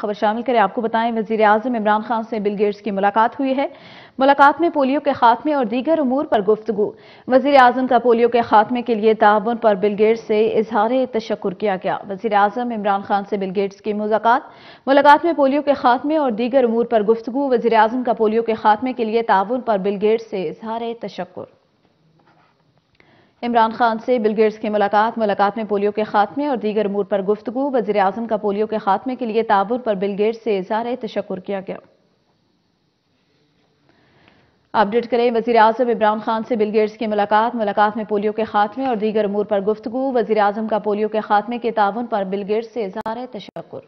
खबर शामिल करें आपको बताएं वजीर अजम इमरान खान से बिल गेट्स की मुलाकात हुई है मुलाकात में पोलियो के खात्मे और दीगर अमूर पर गुफ्तु वजीर आजम का पोलियो के खात्मे के लिए ताबन पर बिल गेट्स से इजहार तशक्र किया गया वजीर आजम इमरान खान से बिल गेट्स की मुलाकात मुलाकात में पोलियो के खात्मे और दीगर अमूर पर गुफ्तु वजीर अजम का पोलियो के खात्मे के लिए ताबन पर बिल गेट्स से इजहार तशक्र इमरान खान से बिलगेट्स की मुलाकात मुलाकात में पोलियो के खात्मे और दीगर अमूर पर गुफ्तु वजी अजम का पोलियो के खात्मे के लिए ताबुर पर बिलगेट्स से इजहार तशक्र किया गया अपडेट करें वजी अजम इमरान खान से बिलगेट्स की मुलाकात मुलाकात में पोलियो के खात्मे और दीगर अमूर पर गुफ्तु वजी अजम का पोलियो के खात्मे के ताबन पर बिलगेट्स से इजहार तशक्र